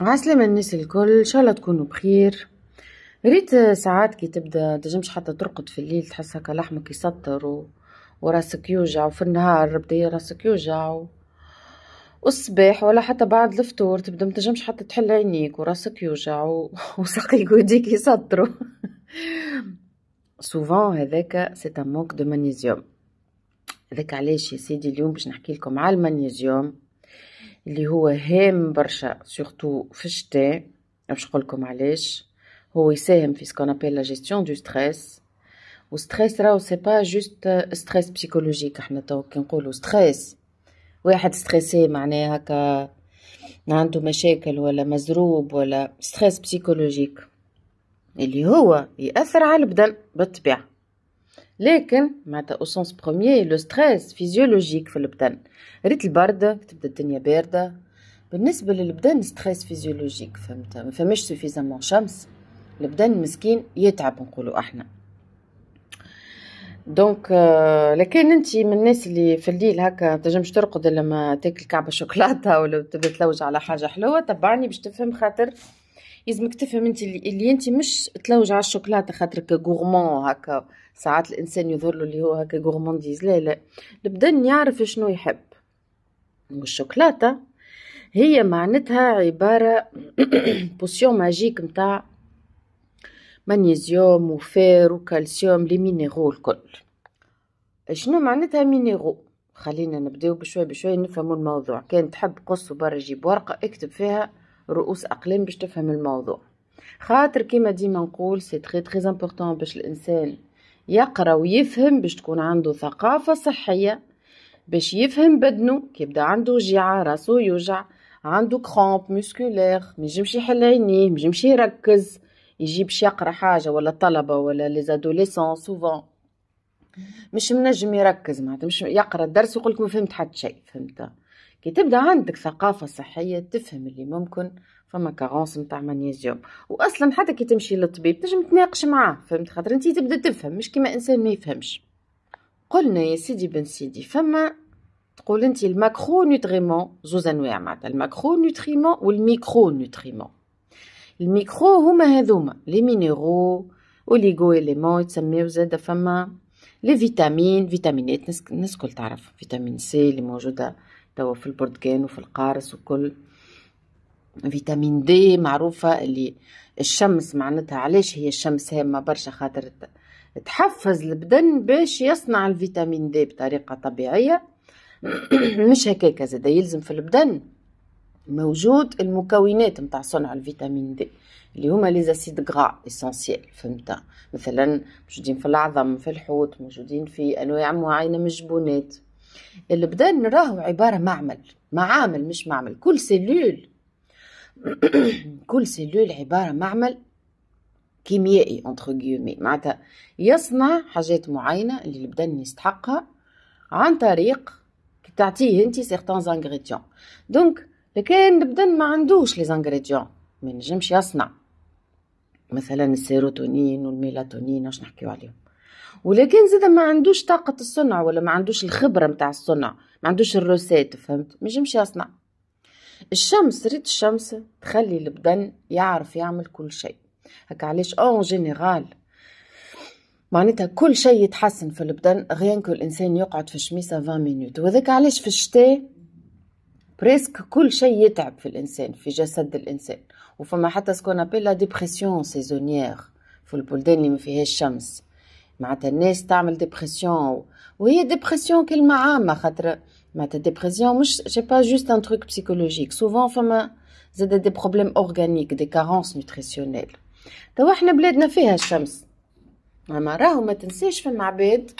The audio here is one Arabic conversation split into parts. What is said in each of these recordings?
عسلامة الناس الكل ان شاء الله تكونوا بخير ريت ساعات كي تبدا تجمش حتى ترقد في الليل تحس هكا لحمك يسطر و... وراسك يوجع وفي النهار بدا راسك يوجع و... والصباح ولا حتى بعد الفطور تبدا متنجمش حتى تحل عينيك وراسك يوجع و... وساقيك ويديك يسطروا سوفون هذاك سي موك دو مانيزيوم هذاك علاش يا سيدي اليوم باش نحكي لكم على المانيزيوم اللي هو هام برشا سورتو في الشتاء باش نقولكم علاش هو يساهم في سكون ابيل لا جيستيون دو ستريس وستريس راهو سي با جوست ستريس بسيكولوجيك احنا تو كي نقولوا ستريس واحد ستريسي معناه هكا عنده مشاكل ولا مزروب ولا ستريس بسيكولوجيك اللي هو يأثر على البدن بالطبيعه لكن معناتها تأسونس سونس لو ستريس فيزيولوجيك في البدن ريت البرده تبدا الدنيا بارده بالنسبه للبدن ستريس فيزيولوجيك فهمت ما فماش سوفيزامون شمس البدن مسكين يتعب نقولوا احنا دونك آه، لكن انت من الناس اللي في الليل هكا تنجمش ترقد الا ما تاكل كعبه شوكولاته ولا تبدا تلوج على حاجه حلوه تبعني باش تفهم خاطر يزمك تفهم انت اللي, اللي انت مش تلوج على الشوكولاته خاطرك غورمون هكا ساعات الانسان يظهر له اللي هو هكا غورمانديز لا لا البدن يعرف شنو يحب والشوكولاته هي معناتها عباره بوسيون ماجيك متاع مغنيزيوم وفير وكالسيوم لي مينيرو الكل شنو معناتها مينيرو خلينا نبداو بشوي بشوي نفهموا الموضوع كان تحب قص برا جيب ورقه اكتب فيها رؤوس اقلام باش تفهم الموضوع خاطر كيما ديما نقول سي تري تري امبورطون باش الانسان يقرا ويفهم باش تكون عنده ثقافه صحيه باش يفهم بدنو كي يبدا عنده جيعه راسو يوجع عنده كرامب مسكولير ما يجمش يحل عينيه ما يجمش يركز يجي باش يقرا حاجه ولا الطلبه ولا لي زادوليسون سوفون مش منجم يركز معناتها مش يقرا الدرس ويقول لك ما فهمت حتى شيء فهمت كي تبدا عندك ثقافة صحية تفهم اللي ممكن فما كارونس نتاع مانيزيوم واصلا حتى كي تمشي للطبيب تنجم تناقش معاه فهمت خاطر انت تبدا تفهم مش كيما انسان ما يفهمش قلنا يا سيدي بن سيدي فما تقول انت الماكرو نوتريمون زوز انواع معناتها الماكرو نوتريمون والميكرو نوتريمون الميكرو هما هذوما لي مينيرو اوليغو اليمون يتسميو زاد فما لي فيتامين فيتامينات الناس الكل تعرف فيتامين سي اللي موجوده توا في البرتقال وفي القارص وكل فيتامين دي معروفة اللي الشمس معناتها علاش هي الشمس هامة برشا خاطر تحفز البدن باش يصنع الفيتامين دي بطريقة طبيعية مش هكاك زادا يلزم في البدن موجود المكونات متاع صنع الفيتامين دي اللي هما لي زاسيد غرا اسونسييل فهمت مثلا موجودين في العظم في الحوت موجودين في انواع معينه من الجبونات البدن راهو عبارة معمل معامل مش معمل كل سلول كل سلول عبارة معمل كيميائي انتر غيومي معناتها يصنع حاجات معينة اللي البدن يستحقها عن طريق تعطيه انت سيغتان زانغريديون دونك لكان البدن ما عندوش لي زانغريديون ما ينجمش يصنع مثلا السيروتونين والميلاتونين واش نحكيو عليهم ولكن زاد ما عندوش طاقة الصنع ولا ما عندوش الخبرة متاع الصنع ما عندوش الروسات فهمت ما يجمش يصنع الشمس ريت الشمس تخلي البدن يعرف يعمل كل شيء هكا علاش اون جينيرال معناتها كل شيء يتحسن في البدن غير كل الانسان يقعد في الشميسة 20 مينوت وذاك علاش في الشتاء بريسك كل شيء يتعب في الانسان في جسد الانسان وفما حتى سكون ابيل لا ديبرسيون سيزونيير في البلدان اللي ما فيهاش شمس معناتها الناس تعمل ديبرسيون وهي ديبرسيون كلمة عامة خاطر معناتها ديبرسيون مش سي با جوست ان تروك بسيكولوجيك سوفون فما زاد دي بروبليم اورغانيك دي كارونس نوتريسيونيل توا احنا بلادنا فيها الشمس اما راهو ما تنساش في عباد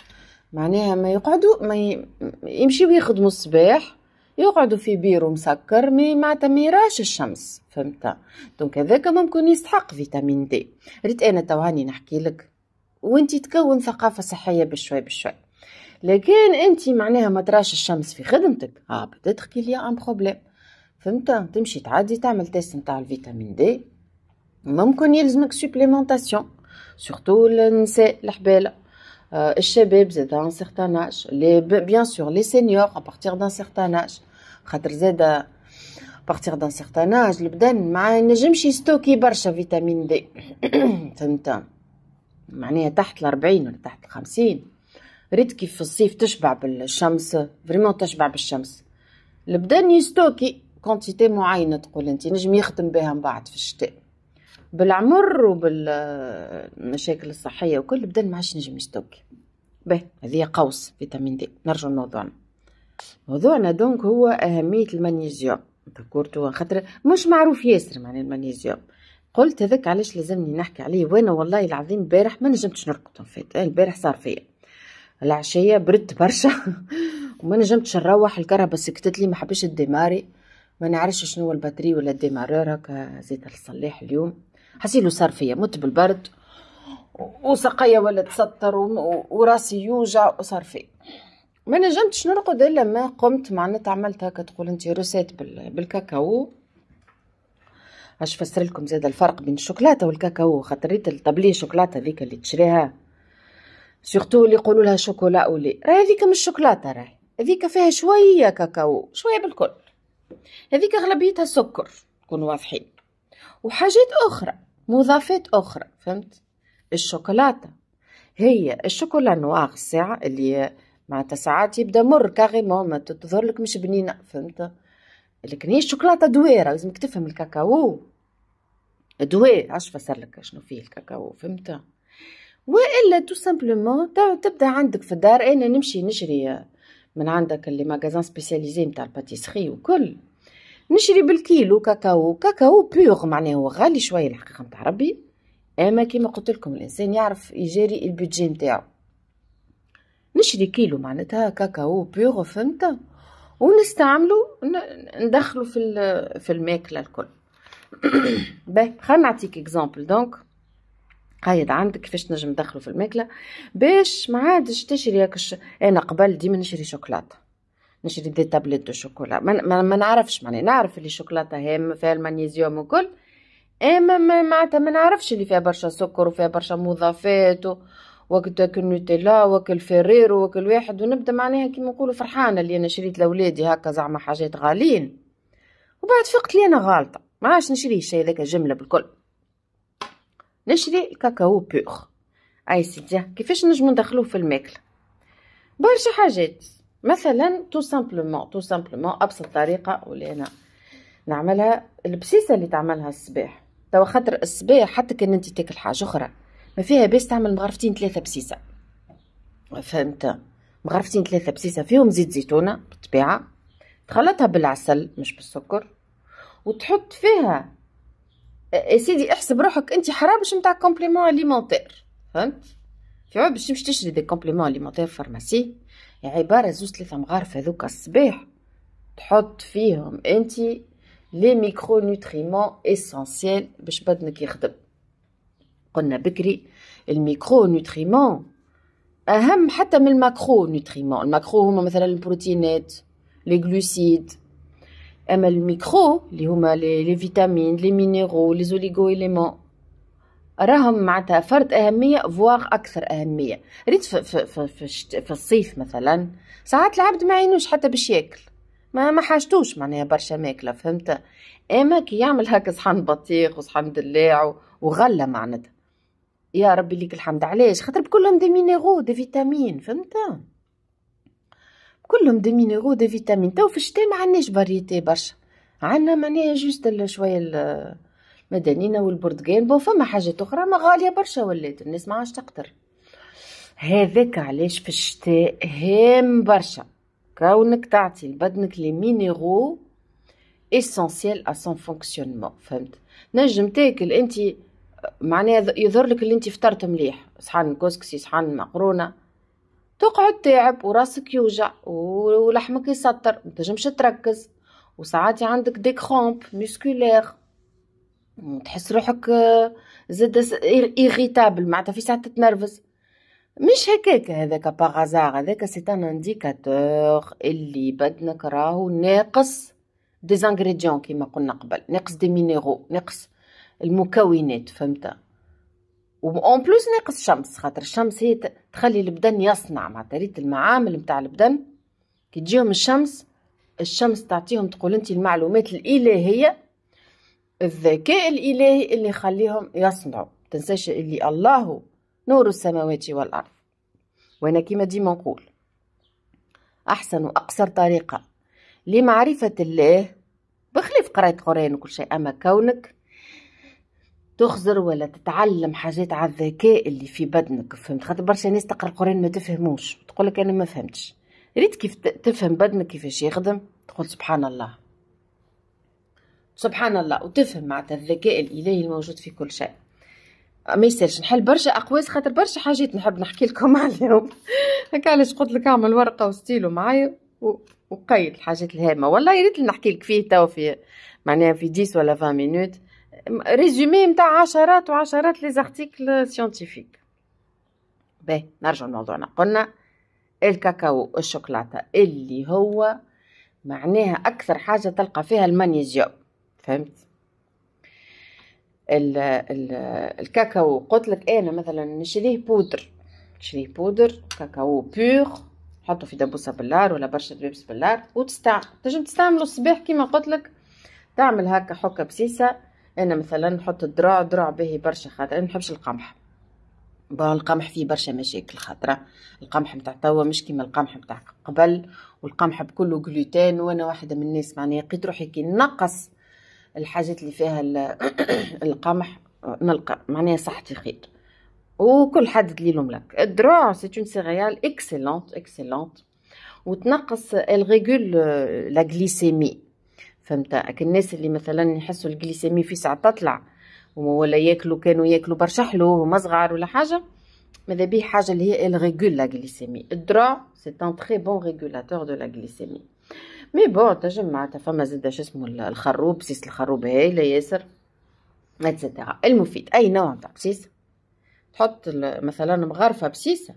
معناها ما يقعدوا ما ي... يمشيو يخدموا الصباح يقعدوا في بيرو مسكر مي ما يراش الشمس فهمت دونك هذاك ممكن يستحق فيتامين دي ريت انا تواني نحكي لك وانت تكون ثقافه صحيه بشوي بشوي لكن انت معناها ما تراش الشمس في خدمتك اه بدات لي ان بروبليم فهمت تمشي تعدي تعمل تيست نتاع الفيتامين دي ممكن يلزمك سوبليمونطاسيون سورتو النساء الحباله آه، الشباب زاد ان سيغتان اج لي بيان سور لي سينيور ا بارتير دان سيغتان اج خاطر زاد ا بارتير دان سيغتان اج البدن ما نجمش يستوكي برشا فيتامين دي فهمت معناها تحت الأربعين ولا تحت الخمسين ريت كيف في الصيف تشبع بالشمس فريمون تشبع بالشمس البدن يستوكي كونتيتي معينة تقول انت نجم يخدم بها من بعد في الشتاء بالعمر وبالمشاكل الصحية وكل البدن ما عادش نجم يستوكي به هذه قوس فيتامين دي نرجع لموضوعنا موضوعنا دونك هو أهمية المغنيسيوم ذكرتوها خاطر مش معروف ياسر معناها المغنيسيوم قلت هذاك علاش لازمني نحكي عليه وانا والله العظيم البارح ما نجمتش نرقد فات البارح آه، صار فيا العشيه بردت برشا وما نجمتش نروح الكهرباء سكتت لي ما حبيتش الديماري ما نعرفش شنو الباتري ولا الديمارور هكا زيت الصلاح اليوم حسيلو صار فيا مت بالبرد وسقيا ولا تسطر وراسي يوجع وصار فيا ما نجمتش نرقد الا ما قمت معناتها عملت هكا تقول انت روسيت بالكاكاو باش نفسر لكم زاد الفرق بين الشوكولاته والكاكاو خاطر ريت ليه شوكولاتة هذيك اللي تشريها سورتو اللي يقولوا لها شوكولا ولي راهي هذيك مش شوكولاته راهي هذيك فيها شويه كاكاو شويه بالكل هذيك اغلبيتها سكر كون واضحين وحاجات اخرى مضافات اخرى فهمت الشوكولاته هي الشوكولا نواغ الساعه اللي مع ساعات يبدا مر كاغيمون ما تظهر لك مش بنينه فهمت لكن هي الشوكولاته دويره لازمك تفهم الكاكاو دواء عش فسر لك شنو فيه الكاكاو فهمت والا تو سامبلومون تبدا عندك في الدار انا نمشي نشري من عندك اللي ماغازان سبيسياليزي نتاع الباتيسري وكل نشري بالكيلو كاكاو كاكاو بيغ معناه هو غالي شويه الحقيقه نتاع ربي اما كيما قلت لكم الانسان يعرف يجاري البيدجي نتاعو نشري كيلو معناتها كاكاو بيغ فهمت ونستعملو ندخلو في في الماكله الكل باهي خلينا نعطيك اكزامبل دونك قايد عندك كيفاش نجم ندخلو في الماكله باش ما عادش تشري كش... انا قبل ديما نشري شوكولاته نشري دي تابليت دو شوكولا ما, ما, ما نعرفش معناها نعرف اللي الشوكولاته هامه فيها المغنيسيوم وكل اما ما معناتها ما نعرفش اللي فيها برشا سكر وفيها برشا مضافات و... وقت كل نوتيلا وكل فرير وكل واحد ونبدا معناها كيما نقولوا فرحانه اللي انا شريت لاولادي هكا زعما حاجات غاليين وبعد فقت لي انا غالطه ما عادش نشري الشاي ذاك جملة بالكل نشري الكاكاو بور اي سيدي كيفاش نجم ندخلوه في الماكله برشا حاجات مثلا تو سامبلومون تو سامبلومون ابسط طريقه واللي انا نعملها البسيسه اللي تعملها الصباح توا خاطر الصباح حتى كان انت تاكل حاجه اخرى ما فيها باس تعمل مغرفتين ثلاثه بسيسه فهمت مغرفتين ثلاثه بسيسه فيهم زيت زيتونه بالطبيعه تخلطها بالعسل مش بالسكر وتحط فيها يا سيدي احسب روحك انت باش نتاع كومبليمون اليمونتير فهمت في عوض باش تمشي تشري دي كومبليمون اليمونتير فارماسي عباره زوج ثلاثه مغارف هذوك الصباح تحط فيهم انت لي ميكرو نوتريمون اسونسييل باش بدنك يخدم قلنا بكري الميكرو نوتريمون اهم حتى من الماكرو نوتريمون الماكرو هما مثلا البروتينات لي جلوسيد اما الميكرو اللي هما لي فيتامين لي مينيرو لي زوليغو اليمون راهم معناتها فرد اهميه فواغ اكثر اهميه ريت في, في, في, في, في الصيف مثلا ساعات العبد ما عينوش حتى باش ياكل ما ما حاجتوش معناها برشا ماكله فهمت اما كي يعمل هكا صحن بطيخ وصحن دلاع وغله معناتها يا ربي ليك الحمد علاش خاطر بكلهم دي مينيرو دي فيتامين فهمت كلهم دي مينيرو دي فيتامين تو في الشتاء ما عندناش فاريتي برشا عندنا معناها جوست شويه المدنينه والبرتقال بو فما حاجات اخرى ما غاليه برشا ولات الناس ما عادش تقدر هذاك علاش في الشتاء هام برشا كونك تعطي لبدنك لي مينيرو اسونسييل ا سون فونكسيونمون فهمت نجم تاكل انت معناها يظهر لك اللي انت فطرت مليح صحن كسكسي صحن مقرونه تقعد تاعب وراسك يوجع ولحمك يسطر متنجمش تركز وساعات عندك دي كرومب مسكولير تحس روحك آه، زاد ايغيتابل معناتها في ساعات تتنرفز مش هكاك هذاك باغازار هذاك سي ان انديكاتور اللي بدنك راهو ناقص دي زانغريديون كيما قلنا قبل ناقص دي مينيرو ناقص المكونات فهمت وان بلوس ناقص الشمس خاطر الشمس هي تخلي البدن يصنع مع تريت المعامل نتاع البدن كي تجيهم الشمس الشمس تعطيهم تقول انت المعلومات الالهيه الذكاء الالهي اللي يخليهم يصنعوا تنساش اللي الله نور السماوات والارض وانا كيما ديما نقول احسن واقصر طريقه لمعرفه الله بخلاف قرايه القران وكل شيء اما كونك تخزر ولا تتعلم حاجات على الذكاء اللي في بدنك فهمت خاطر برشا ناس تقرا القران ما تفهموش تقول لك انا ما فهمتش ريت كيف تفهم بدنك كيفاش يخدم تقول سبحان الله سبحان الله وتفهم معناتها الذكاء الالهي الموجود في كل شيء أه، ما يسالش نحل برشا اقواس خاطر برشا حاجات نحب نحكي لكم عليهم هكا علاش قلت لك اعمل ورقه وستيلو معايا وقيد الحاجات الهامه والله يا ريت نحكي لك فيه توا في معناها في 10 ولا 20 مينوت ريزومي نتاع عشرات وعشرات لي زارتيكل سيانتيفيك باهي نرجع لموضوعنا قلنا الكاكاو الشوكولاته اللي هو معناها اكثر حاجه تلقى فيها المغنيسيوم فهمت الـ الـ الكاكاو قلت لك انا مثلا نشريه بودر نشريه بودر كاكاو بور حطه في دبوسه بالار ولا برشة بيبس بالار وتستعمل تنجم تستعمله الصباح كيما قلت لك تعمل هكا حكه بسيسه انا مثلا نحط الدراع دراع باهي برشا خاطر انا نحبش القمح بون القمح فيه برشا مشاكل خاطرة القمح متاع توا مش كيما القمح متاع قبل والقمح بكله جلوتين وانا واحدة من الناس معناها لقيت روحي كي نقص الحاجات اللي فيها القمح نلقى معناها صحتي خير وكل حد دليله ملك الدراع سي اون سيريال اكسلونت اكسلونت وتنقص الريغول لا جليسيمي فهمت الناس اللي مثلا يحسوا الجليسيمي في ساعه تطلع ولا ياكلوا كانوا ياكلوا برشا حلو وما صغار ولا حاجه ماذا بيه حاجه اللي هي الريغول لا جليسيمي الدرا سي ان تري بون ريغولاتور دو لا جليسيمي مي بون تجمع فما زاد شو اسمه الخروب بسيس الخروب هايله ياسر اتسيتيرا المفيد اي نوع تاع بسيس تحط مثلا مغرفه بسيس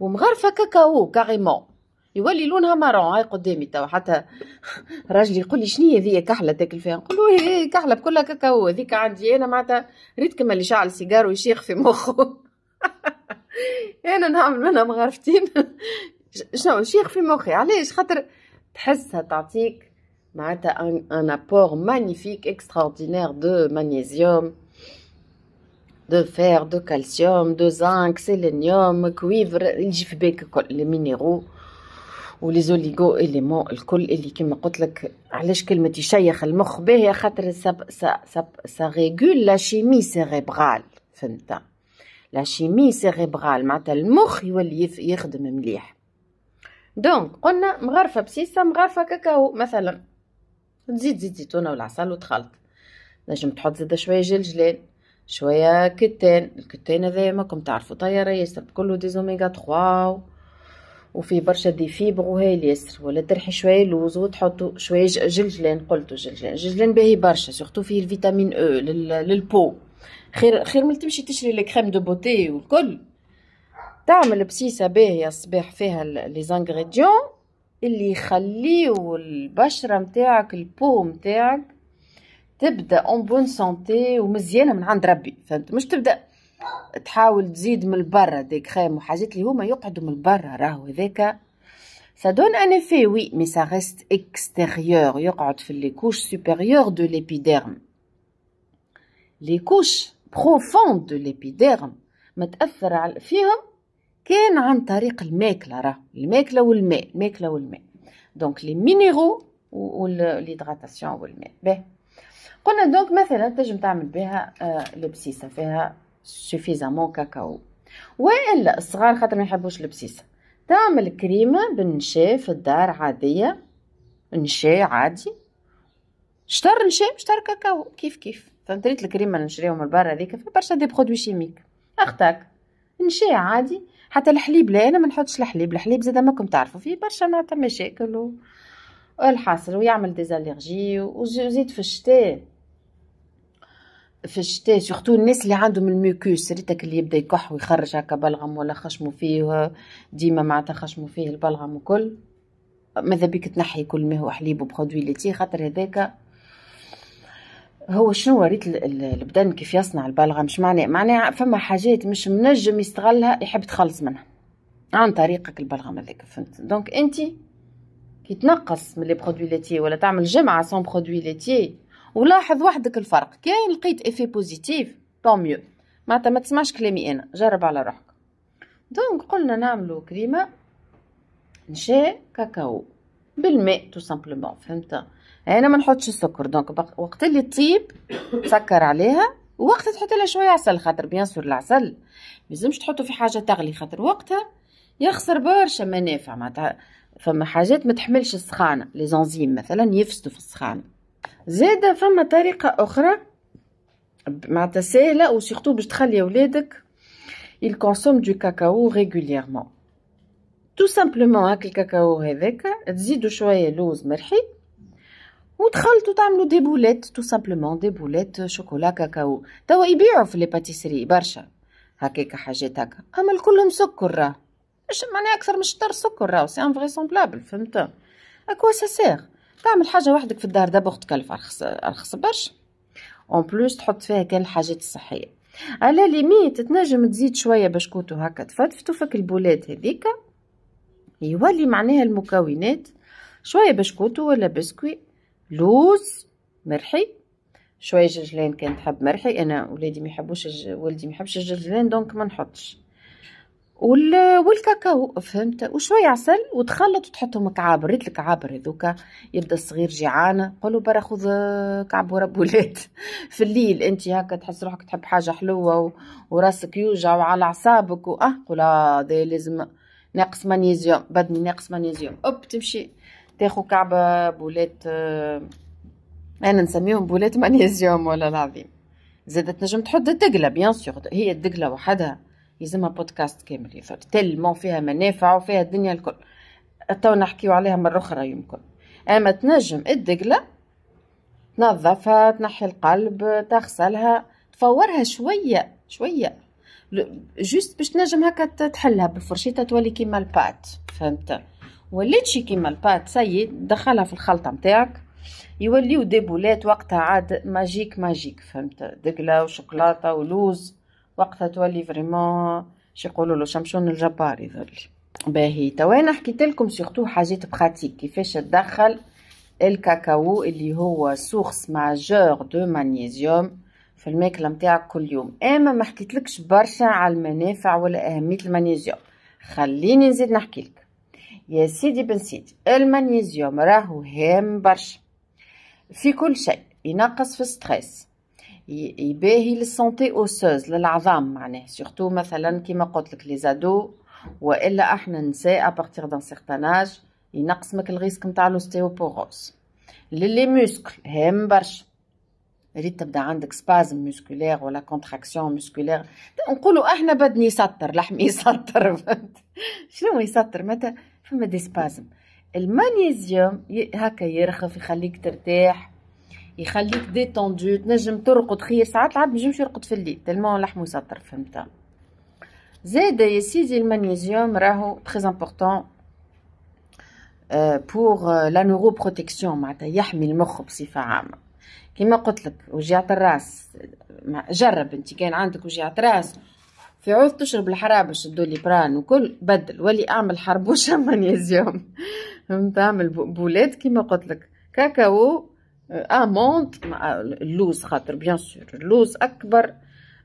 ومغرفه كاكاو كاريمون يولي لونها مارون هاي قدامي توا حتى راجلي يقول لي شنو هي كحله تاكل فيها نقول له هي كحله بكلها كاكاو هذيك عندي انا معناتها ريت كما اللي شعل سيجار ويشيخ في مخه انا نعمل منها مغرفتين شنو شيخ في مخي علاش خاطر تحسها تعطيك معناتها ان ابور مانيفيك اكستراوردينير دو مغنيسيوم دو فير دو كالسيوم دو زنك سيلينيوم كويفر يجي في بالك الكل المينيرو وليزوليغو مو الكل اللي كما قلت لك علاش كلمه يشيخ المخ باهية خاطر سب سب سغيغول لا شيمي سيريبرال فهمت لا شيمي سيريبرال معناتها المخ يولي يخدم مليح دونك قلنا مغرفه بسيسه مغرفه كاكاو مثلا تزيد زيت زيتونه والعسل وتخلط نجم تحط زاده شويه جلجلان شويه كتان الكتان هذايا ماكم تعرفوا طياره ياسر كله ديزوميغا 3 وفي برشا دي فيبر وهي اليسر ولا ترحي شويه لوز وتحطوا شويه جلجلان قلتوا جلجلان جلجلان باهي برشا سورتو فيه الفيتامين او e للبو خير خير من تمشي تشري الكريم دو بوتي والكل تعمل بسيسه باهيه الصباح فيها لي زانغريديون اللي يخليو البشره نتاعك البو نتاعك تبدا اون بون سانتي ومزيانه من عند ربي فهمت مش تبدا تحاول تزيد من برا دي كريم وحاجات اللي هما يقعدوا من برا راهو هذاك Ça donne un effet, oui, mais ça يقعد في les كوش supérieures دو l'épiderme. Les كوش profondes دو l'épiderme متأثر على فيهم كان عن طريق الماكلة راه الماكلة والماء الماكلة والماء دونك لي مينيرو والهيدراتاسيون والماء باهي قلنا دونك مثلا تنجم تعمل بها آه، لبسيسة فيها سوفيزامون كاكاو والا الصغار خاطر ما يحبوش البسيسه تعمل كريمه بالنشا في الدار عاديه نشا عادي شطر نشا شطر كاكاو كيف كيف فهمتني الكريمه اللي نشريهم من برا هذيك في برشا دي برودوي شيميك اختك نشا عادي حتى الحليب لا انا ما نحطش الحليب الحليب زاد ماكم تعرفوا فيه برشا معناتها مشاكل والحاصل ويعمل ديزاليرجي وزيد في الشتاء في الشتاء سورتو الناس اللي عندهم الميكوس ريتك اللي يبدا يكح ويخرج هكا بلغم ولا خشمو فيه ديما معناتها خشمو فيه البلغم وكل ماذا بيك تنحي كل ما هو حليب وبرودوي ليتي خاطر هذاك هو شنو ريت البدن كيف يصنع البلغم مش معناه معناه فما حاجات مش منجم يستغلها يحب تخلص منها عن طريقك البلغم هذاك فهمت دونك انت كي تنقص من لي برودوي ليتي ولا تعمل جمعه سون برودوي ليتي ولاحظ وحدك الفرق كي لقيت افي بوزيتيف طون ميو معناتها ما تسمعش كلامي انا جرب على روحك دونك قلنا نعملو كريمه نشا كاكاو بالماء تو سامبلومون فهمت انا ما نحطش السكر دونك وقت اللي تطيب سكر عليها وقت تحط لها شويه عسل خاطر بيان سور العسل لازمش تحطو في حاجه تغلي خاطر وقتها يخسر برشا منافع معناتها فما حاجات ما تحملش السخانه لي زنزيم مثلا يفسدوا في السخانه زادة فما طريقة أخرى معناتها ساهلة وسيرتو باش تخلي ولادك يلكونسوم دو كاكاو ريغولييرمون تو سامبلومون هاك الكاكاو هذاكا تزيدو شوية لوز مرحي وتخلطوا تعملوا دي بولات تو سامبلومون دي بولات شوكولا كاكاو توا يبيعوا في لي برشا هاكاكا حاجات هاكا، اما الكل سكر راه مش معناها اكثر من الشطر سكر راهو سي انفريسومبلابل فهمت اكوا سا سيغ تعمل حاجه وحدك في الدار دابا تكلف ارخص ارخص برشا اون بلوس تحط فيها كان الحاجات الصحيه على ليميت تنجم تزيد شويه بشكوتو هكا تفتفتو فك البولات هذيك يولي معناها المكونات شويه بشكوتو ولا بسكوي لوز مرحي شويه جرجلان كان تحب مرحي انا ولادي ما يحبوش ولدي ما يحبش الجرجلان دونك ما نحطش وال... والكاكاو فهمت وشوية عسل وتخلط وتحطهم كعابر ريت الكعابر هذوكا يبدا الصغير جيعان قولوا برا خذ آه، كعب ورب ولاد في الليل انت هكا تحس روحك تحب حاجة حلوة و... وراسك يوجع وعلى اعصابك واه قول هذا لازم ناقص مغنيزيوم بدني ناقص مغنيزيوم اوب تمشي تاخذ كعب آه، بولات آه، انا نسميهم بولات مغنيزيوم ولا العظيم زادت نجم تحط الدقلة بيان سور هي الدقلة وحدها يلزمها بودكاست كامل يا ثوري تلمون فيها منافع وفيها الدنيا الكل تو نحكيو عليها مرة أخرى يمكن أما تنجم الدقلة تنظفها تنحي القلب تغسلها تفورها شوية شوية جوست باش تنجم هكا تحلها بالفرشيطة تولي كيما البات فهمت وليت شي كيما البات سيد دخلها في الخلطة متاعك يوليو ديبولات وقتها عاد ماجيك ماجيك فهمت دقلة وشوكولاتة ولوز وقتها تولي فريمون شي يقولوا له شمشون الجبار يظل باهي توا انا حكيت لكم سورتو حاجات براتيك كيفاش تدخل الكاكاو اللي هو سورس ماجور دو مانيزيوم في الماكله نتاعك كل يوم اما ما حكيتلكش برشا على المنافع ولا اهميه المانيزيوم خليني نزيد نحكيلك يا سيدي بن سيدي المانيزيوم راهو هام برشا في كل شيء ينقص في ستريس يباهي للسونتي اوسوز للعظام معناه سورتو مثلا كيما قلت لك لي زادو والا احنا نساء ابارتيغ دان سيغتان اج ينقسمك الريسك نتاع لوستيوبوروس للي موسكل هام برشا ريت تبدا عندك سبازم موسكولير ولا كونتراكسيون موسكولير نقولوا احنا بدني يسطر لحم يسطر شنو يسطر متى فما دي سبازم المانيزيوم هكا يرخف يخليك ترتاح يخليك ديتوندو تنجم ترقد خير ساعات العبد ميجمش يرقد في الليل تلمون لحم وسطر فهمتها زيد يا سيدي المغنيسيوم راهو تري امبورطون بور لا نورو بروتيكسيون معناتها يحمي المخ بصفه عامه كما قلت لك وجيعة الراس جرب انت كان عندك وجيعة راس في عوض تشرب الحرابش الدولي بران وكل بدل ولي اعمل حربوشة مغنيسيوم فهمت اعمل بولات كما قلت لك كاكاو اموند مع اللوز خاطر بيان سور اللوز اكبر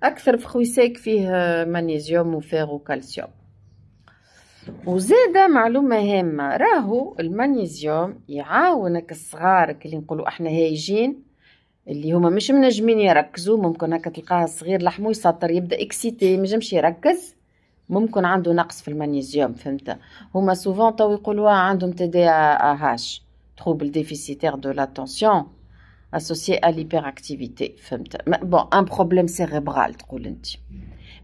اكثر في خويساك فيه آه، مغنيزيوم وفير وكالسيوم وزاده معلومه هامه راهو المغنيزيوم يعاونك الصغارك اللي نقولوا احنا هايجين اللي هما مش منجمين يركزوا ممكن هكا تلقاه صغير لحمو يسطر يبدا اكسيتي ميجمش يركز ممكن عنده نقص في المغنيزيوم فهمت هما سوفون تو يقولوا آه، عندهم تي دي اه trouble déficitaire de l'attention associé à l'hyperactivité bon un problème cérébral تقول انت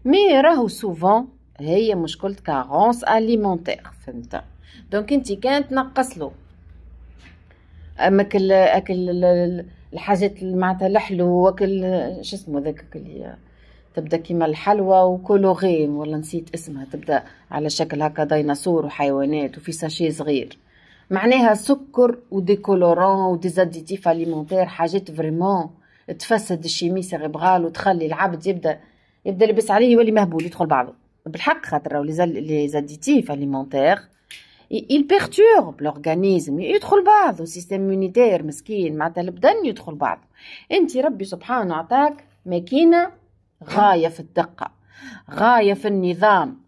مي راهو souvent هي مشكلة carence alimentaire فهمت دونك انت كان تنقص له اكل اكل الحاجات معناتها الحلو واكل شو اسمه ذاك تبدا كيما الحلوى وكولوغين ولا نسيت اسمها تبدا على شكل هكا ديناصور وحيوانات وفي ساشي صغير معناها سكر وديكولوران وديزاديتيف اليمونتير حاجات فريمون تفسد الشيمي سيريبرال وتخلي العبد يبدا يبدا لبس عليه يولي مهبول يدخل بعضه بالحق خاطر لي زاديتيف اليمونتير il perturbe l'organisme يدخل بعضه السيستم immunitaire مسكين معناتها البدن يدخل بعضه انت ربي سبحانه عطاك ماكينه غايه في الدقه غايه في النظام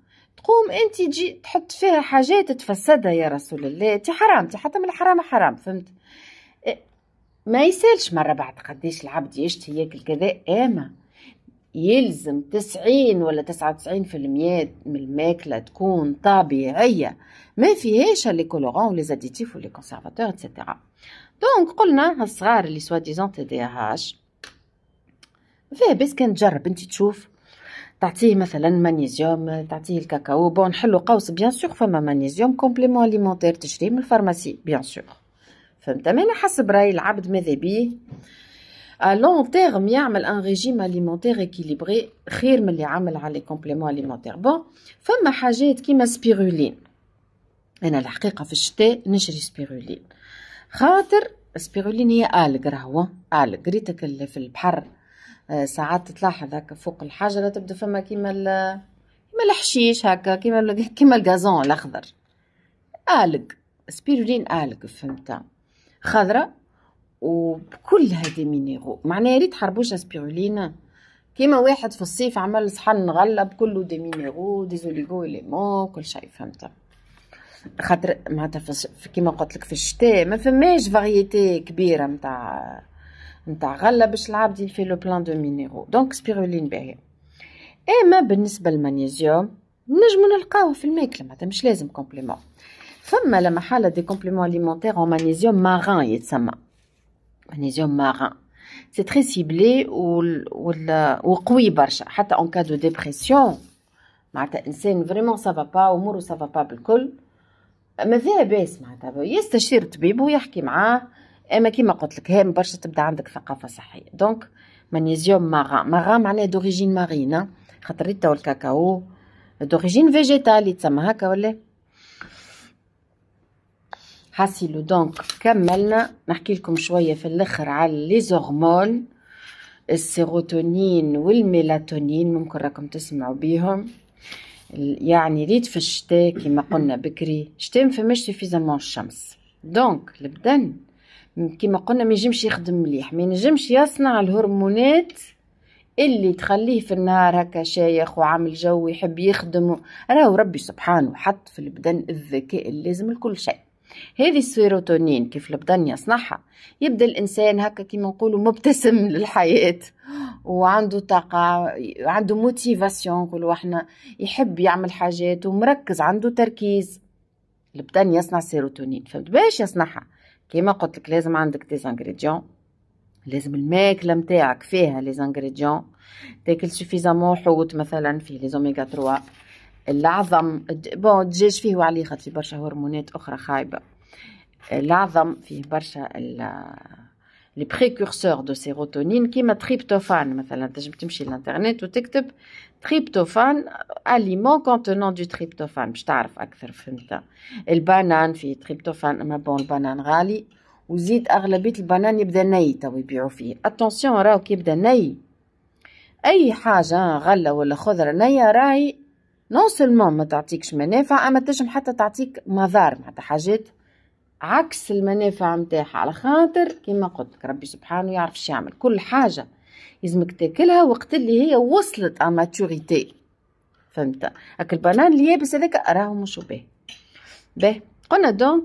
تقوم انت تجي تحط فيها حاجات تفسدها يا رسول الله انت حرام انت حتى من الحرام حرام فهمت إيه، ما يسالش مرة بعد قديش العبد يشتهي ياكل كذا اما يلزم تسعين ولا تسعة وتسعين في المية من الماكلة تكون طبيعية ما فيهاش لي كولورون ولي زاديتيف ولي كونسيرفاتور اتسيتيرا دونك قلنا الصغار اللي سوا ديزون تي دي فيه بس كان تجرب انت تشوف تعطيه مثلا مانيزيوم تعطيه الكاكاو بون نحلو قوس بيان سور فما مانيزيوم كومبليمون اليمونتير تشري من الفارماسي بيان سور فهمت انا حسب راي العبد ماذا بيه ا لون تيرم يعمل ان ريجيم اليمونتير اكيليبري خير من اللي عمل على كومبليمون اليمونتير بون فما حاجات كيما سبيرولين انا الحقيقه في الشتاء نشري سبيرولين خاطر سبيرولين هي الغ راهو الغ ريتك في البحر آه، ساعات تلاحظ هكا فوق الحجره تبدا فما كيما كيما الحشيش هكا كيما كيما الغازون الاخضر الق سبيرولين الق فهمت خضرة وبكل هذه مينيرو معناها ريت حربوشة سبيرولين كيما واحد في الصيف عمل صحن غلب كله دي مينيرو دي زوليغو ليمون كل شيء فهمت خاطر معناتها كيما قلت لك في الشتاء ما فماش فاريتي كبيره نتاع نتاع غله باش العبد يفي لو بلان دو مينيرو دونك سبيرولين باهيه اما بالنسبه للمغنيسيوم نجمو نلقاوه في الماكله معناتها مش لازم كومبليمون فما لما حاله دي كومبليمون اليمونتير او مغنيسيوم مارين يتسمى مغنيسيوم مارين سي تري سيبلي وقوي برشا حتى اون كادو ديبرسيون معناتها انسان فريمون سافا با اموره سافا با بالكل فيها باس معناتها يستشير طبيب ويحكي معاه اما كيما قلت لك هام برشا تبدا عندك ثقافه صحيه دونك مغنيزيوم ماغا ماغا معناها دوريجين مارينا خاطر ريتا والكاكاو دوريجين فيجيتال يتسمى هكا ولا حاسيلو دونك كملنا نحكي لكم شويه في الاخر على لي زغمون السيروتونين والميلاتونين ممكن راكم تسمعوا بيهم يعني ريت في الشتاء كما قلنا بكري شتاء ما فماش سوفيزامون الشمس دونك البدن كما قلنا ما ينجمش يخدم مليح ما ينجمش يصنع الهرمونات اللي تخليه في النهار هكا شايخ وعامل جو يحب يخدم راهو ربي سبحانه حط في البدن الذكاء اللازم لكل شيء هذه السيروتونين كيف البدن يصنعها يبدا الانسان هكا كيما نقولوا مبتسم للحياه وعنده طاقه عنده موتيفاسيون نقولوا احنا يحب يعمل حاجات ومركز عنده تركيز البدن يصنع سيروتونين فهمت باش يصنعها كيما قلت لك لازم عندك دي زانغريديون لازم الماكله نتاعك فيها لي زانغريديون تاكل سوفيزامون حوت مثلا فيه لي اوميغا 3 العظم بون الدجاج فيه وعليه خاطر فيه برشا هرمونات اخرى خايبه العظم فيه برشا لي بريكورسور دو سيروتونين كيما تريبتوفان مثلا تنجم تمشي للانترنت وتكتب تريبتوفان اليمون كونتونون دو تريبتوفان باش تعرف اكثر فهمت البانان فيه تريبتوفان ما بون البانان غالي وزيد اغلبيه البنان يبدا ني تو يبيعوا فيه اتونسيون راهو كي يبدا ني اي حاجه غله ولا خضره نيه راهي نو سولمون ما تعطيكش منافع اما تنجم حتى تعطيك مضار معناتها حاجات عكس المنافع نتاعها على خاطر كما قلت لك ربي سبحانه يعرف شو يعمل كل حاجة يزمك تاكلها وقت اللي هي وصلت اماتوريتي فهمت هاك البنان اللي يابس هذاك راهو مش باهي باهي قلنا دونك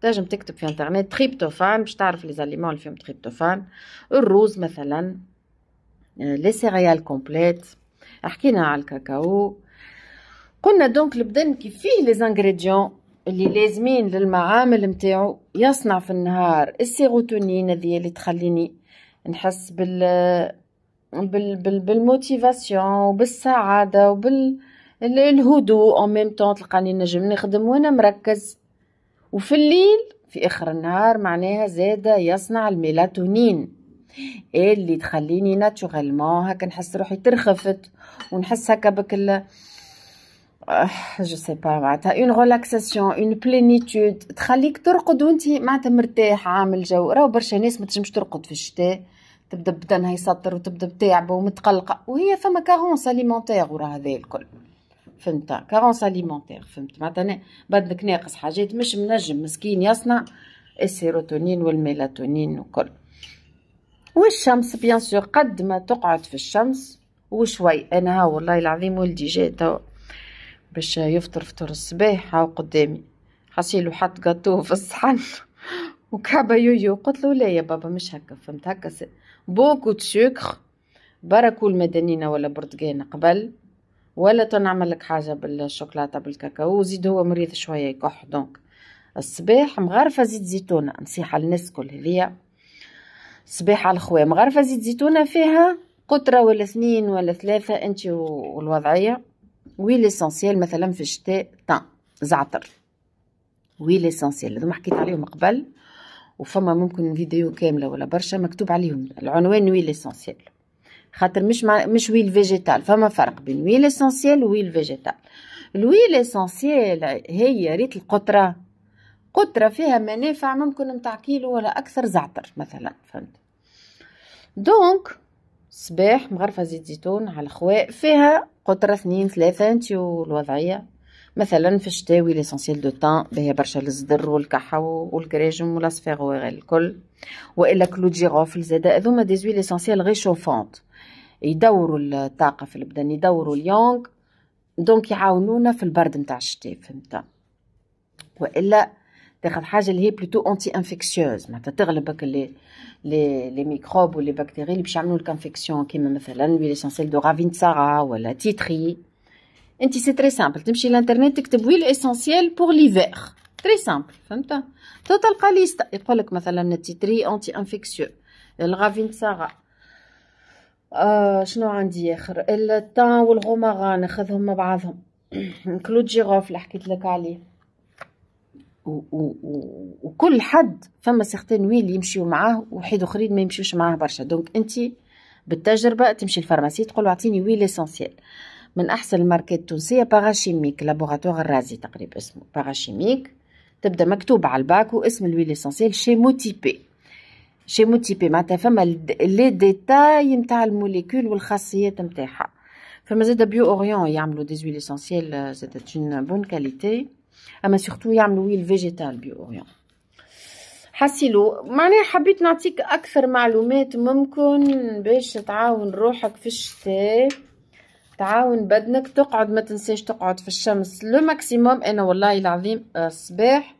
تنجم تكتب في انترنت تريبتوفان باش تعرف لي زاليمون اللي فيهم تريبتوفان الروز مثلا لي سيريال كومبليت حكينا على الكاكاو قلنا دونك البدن كيف فيه لي زانغريديون اللي لازمين للمعامل متاعو يصنع في النهار السيروتونين هذه اللي تخليني نحس بال بال, بال... بالموتيفاسيون وبالسعاده وبال الهدوء او ميم طون تلقاني نجم نخدم وانا مركز وفي الليل في اخر النهار معناها زاده يصنع الميلاتونين اللي تخليني ناتشورالمون هكا نحس روحي ترخفت ونحس هكا بكل جو سي با معناتها اون ريلاكساسيون اون بلينيتود تخليك ترقد وانت معناتها مرتاح عامل جو راهو برشا ناس ما تنجمش ترقد في الشتاء تبدا بدنها يسطر وتبدا بتعب ومتقلقه وهي فما كارونس اليمونتيغ ورا هذا الكل فهمت كارونس اليمونتيغ فهمت معناتها بدنك ناقص حاجات مش منجم مسكين يصنع السيروتونين والميلاتونين وكل والشمس بيان سور قد ما تقعد في الشمس وشوي انا ها والله العظيم ولدي جاي باش يفطر فطور الصباح هاو قدامي حسيلو حط جاتوه في الصحن وكعبة يويو قلت له لا يا بابا مش هكا فهمت هكا سي. بوكو تسكر بركوا مدنينة ولا برتقانة قبل ولا تنعمل لك حاجة بالشوكولاتة بالكاكاو زيد هو مريض شوية يكح دونك الصباح مغرفة زيت زيتونة نصيحة للناس كل هذيا صباح على الخوام مغرفة زيت زيتونة فيها قطرة ولا اثنين ولا ثلاثة انت والوضعية وليسونسيال مثلا في الشتاء طن زعتر وليسونسيال هذوما حكيت عليهم قبل وفما ممكن فيديو كامله ولا برشا مكتوب عليهم العنوان وي ليسونسيال خاطر مش مع مش ويل فيجيتال فما فرق بين ويل اسونسييل ويل فيجيتال الويل اسونسييل هي ريت القطره قطره فيها منافع ممكن نتاع كيلو ولا اكثر زعتر مثلا فهمت دونك صباح مغرفه زيت زيتون على الخواء فيها قطرة اثنين ثلاثة انت الوضعية مثلا في الشتاوي ليسونسيال دو طان باهي برشا الزدر والكحة والكراجم والصفاغ وغير الكل والا دي غوفل زادا هذوما دي زويل اسونسيال غيشوفونت يدوروا الطاقة في البدن يدوروا اليونغ دونك يعاونونا في البرد نتاع الشتاء فهمت والا تاخذ حاجه اللي هي بلوتو انتي انفكسيوز معناتها تغلبك لي لي لي ميكروب ولي بكتيري اللي باش يعملوا لك انفكسيون كيما مثلا لي ليسونسيل دو رافين سارا ولا تيتري انت سي تري سامبل تمشي للانترنت تكتب ويل ليسونسيل بور ليفير تري سامبل فهمت تو تلقى ليست يقول لك مثلا تيتري انتي انفكسيو الرافين سارا آه شنو عندي اخر التان والغوماغا ناخذهم مع بعضهم كلود جيروف اللي حكيت لك عليه وكل حد فما سيغتين ويل يمشيو معاه وحيد اخرين ما يمشيوش معاه برشا دونك انت بالتجربه تمشي للفارماسي تقول اعطيني ويل اسونسييل من احسن الماركات التونسيه باراشيميك لابوغاتوار الرازي تقريبا اسمه باراشيميك تبدا مكتوب على الباك واسم الويل موتيبي شي موتيبي معناتها فما لي ديتاي نتاع الموليكول والخاصيات نتاعها فما زاد بيو اوريون يعملوا دي زويل اسونسييل زادت اون بون كاليتي اما سورتو يعملوا ويل فيجيتال بيو اوريون حسيلو معناها حبيت نعطيك اكثر معلومات ممكن باش تعاون روحك في الشتاء تعاون بدنك تقعد ما تنساش تقعد في الشمس لو ماكسيموم انا والله العظيم آه، الصباح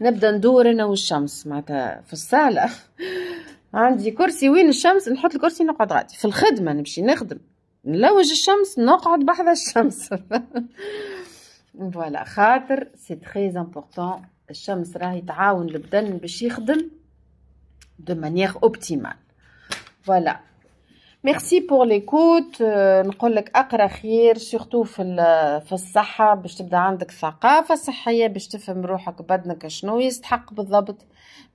نبدا ندور انا والشمس معناتها في الصاله عندي كرسي وين الشمس نحط الكرسي نقعد غادي في الخدمه نمشي نخدم نلوج الشمس نقعد بحذا الشمس فوالا خاطر سي تري امبورطون الشمس راهي تعاون البدن باش يخدم دو مانيير اوبتيمال فوالا ميرسي بور ليكوت نقول لك اقرا خير سورتو في في الصحه باش تبدا عندك ثقافه صحيه باش تفهم روحك بدنك شنو يستحق بالضبط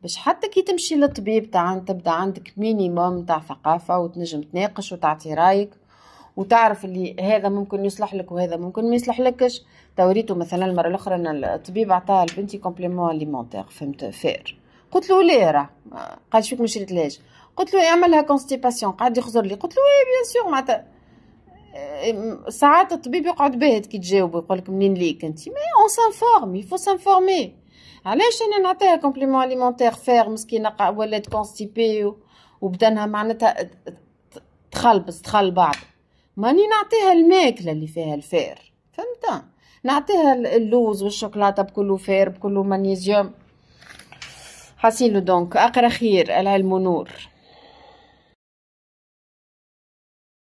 باش حتى كي تمشي للطبيب تاع تبدا عندك مينيموم تاع ثقافه وتنجم تناقش وتعطي رايك وتعرف اللي هذا ممكن يصلح لك وهذا ممكن ما يصلح لكش توريته مثلا المره الاخرى ان الطبيب عطاها لبنتي كومبليمون اليمونتير فهمت فير قلت له ليه راه قال شفيك ما شريتلهاش قلت له يعملها كونستيباسيون قعد يخزر لي قلت له اي بيان سور معناتها آه، ساعات الطبيب يقعد باهت كي تجاوبه يقول لك منين ليك انت مي اون سانفورم يفو سانفورمي علاش انا نعطيها كومبليمون اليمونتير فير مسكينه ولات كونستيبي وبدنها معناتها تخلبص تخلب بعض ماني نعطيها الماكلة اللي فيها الفير فهمت نعطيها اللوز والشوكولاتة بكله فير بكله مانيزيوم حسين دونك أقرأ خير العلم نور